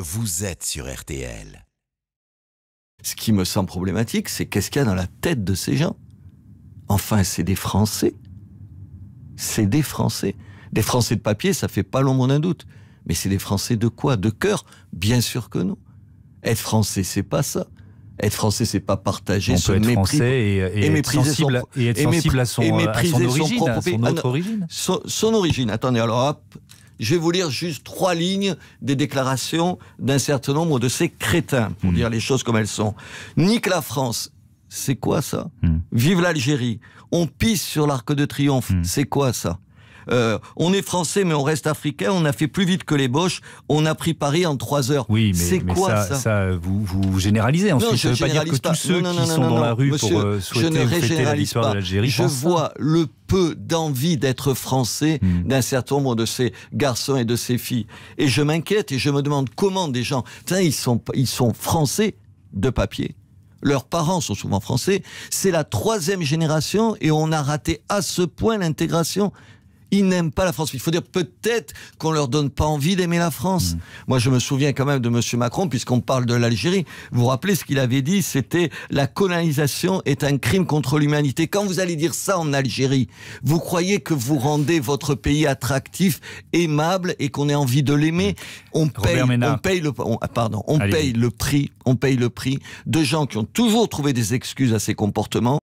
Vous êtes sur RTL. Ce qui me semble problématique, c'est qu'est-ce qu'il y a dans la tête de ces gens Enfin, c'est des Français. C'est des Français. Des Français de papier, ça fait pas long mon doute. Mais c'est des Français de quoi De cœur Bien sûr que non. Être Français, c'est pas ça. Être français, c'est pas partager, On mépris peut et, et, et, sensible, son, et être sensible à son, son son, origine. Ah son, origine. Attendez, alors hop, je vais vous lire juste trois lignes des déclarations d'un certain nombre de ces crétins, pour hmm. dire les choses comme elles sont. Nique la France, c'est quoi ça hmm. Vive l'Algérie. On pisse sur l'arc de triomphe, hmm. c'est quoi ça euh, on est français, mais on reste africain. On a fait plus vite que les Boches. On a pris Paris en trois heures. Oui, mais c'est quoi ça, vous, vous, généralisez. Ensuite, non, je ne veux pas dire que tous ceux qui sont dans la rue pour euh, souhaiter l'histoire de l'Algérie. Je vois le peu d'envie d'être français hmm. d'un certain nombre de ces garçons et de ces filles. Et je m'inquiète et je me demande comment des gens, ils ils sont français de papier. Leurs parents sont souvent français. C'est la troisième génération et on a raté à ce point l'intégration. Ils n'aiment pas la France. Il faut dire peut-être qu'on leur donne pas envie d'aimer la France. Mm. Moi, je me souviens quand même de M. Macron, puisqu'on parle de l'Algérie. Vous vous rappelez ce qu'il avait dit C'était la colonisation est un crime contre l'humanité. Quand vous allez dire ça en Algérie, vous croyez que vous rendez votre pays attractif, aimable et qu'on ait envie de l'aimer mm. on paye, le, ah, pardon, on paye le prix, on paye le prix de gens qui ont toujours trouvé des excuses à ces comportements.